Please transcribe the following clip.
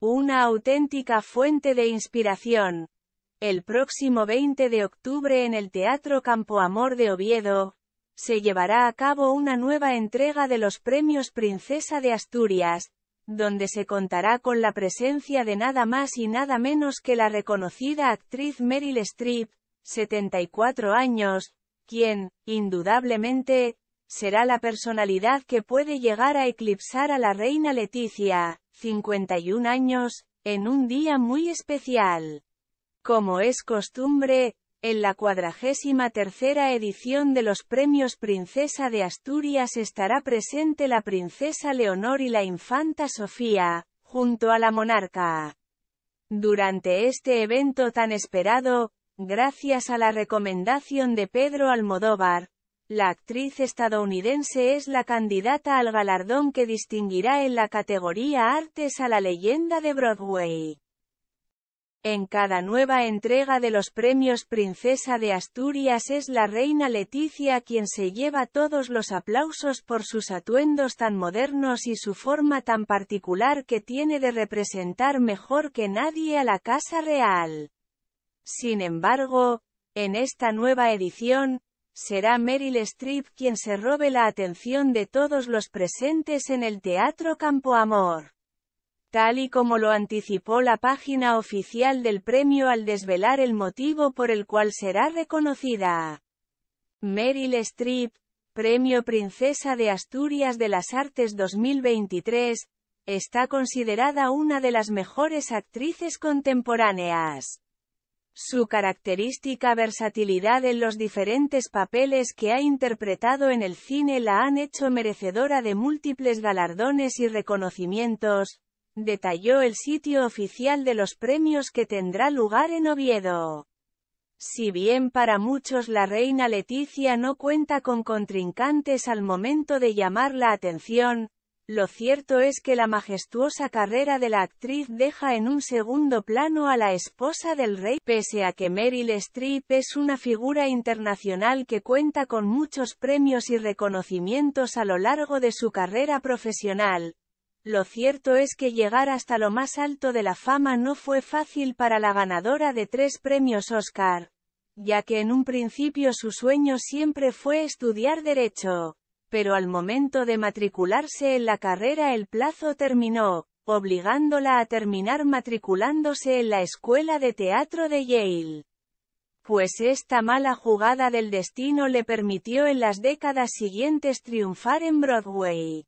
Una auténtica fuente de inspiración. El próximo 20 de octubre en el Teatro Campo Amor de Oviedo, se llevará a cabo una nueva entrega de los premios Princesa de Asturias, donde se contará con la presencia de nada más y nada menos que la reconocida actriz Meryl Streep, 74 años, quien, indudablemente, será la personalidad que puede llegar a eclipsar a la reina Leticia, 51 años, en un día muy especial. Como es costumbre, en la cuadragésima tercera edición de los premios Princesa de Asturias estará presente la princesa Leonor y la infanta Sofía, junto a la monarca. Durante este evento tan esperado, gracias a la recomendación de Pedro Almodóvar, la actriz estadounidense es la candidata al galardón que distinguirá en la categoría Artes a la leyenda de Broadway. En cada nueva entrega de los premios Princesa de Asturias es la reina Leticia quien se lleva todos los aplausos por sus atuendos tan modernos y su forma tan particular que tiene de representar mejor que nadie a la Casa Real. Sin embargo, en esta nueva edición, será Meryl Streep quien se robe la atención de todos los presentes en el Teatro Campoamor. Tal y como lo anticipó la página oficial del premio al desvelar el motivo por el cual será reconocida. Meryl Streep, Premio Princesa de Asturias de las Artes 2023, está considerada una de las mejores actrices contemporáneas. Su característica versatilidad en los diferentes papeles que ha interpretado en el cine la han hecho merecedora de múltiples galardones y reconocimientos, detalló el sitio oficial de los premios que tendrá lugar en Oviedo. Si bien para muchos la reina Leticia no cuenta con contrincantes al momento de llamar la atención, lo cierto es que la majestuosa carrera de la actriz deja en un segundo plano a la esposa del rey, pese a que Meryl Streep es una figura internacional que cuenta con muchos premios y reconocimientos a lo largo de su carrera profesional. Lo cierto es que llegar hasta lo más alto de la fama no fue fácil para la ganadora de tres premios Oscar, ya que en un principio su sueño siempre fue estudiar derecho pero al momento de matricularse en la carrera el plazo terminó, obligándola a terminar matriculándose en la Escuela de Teatro de Yale. Pues esta mala jugada del destino le permitió en las décadas siguientes triunfar en Broadway.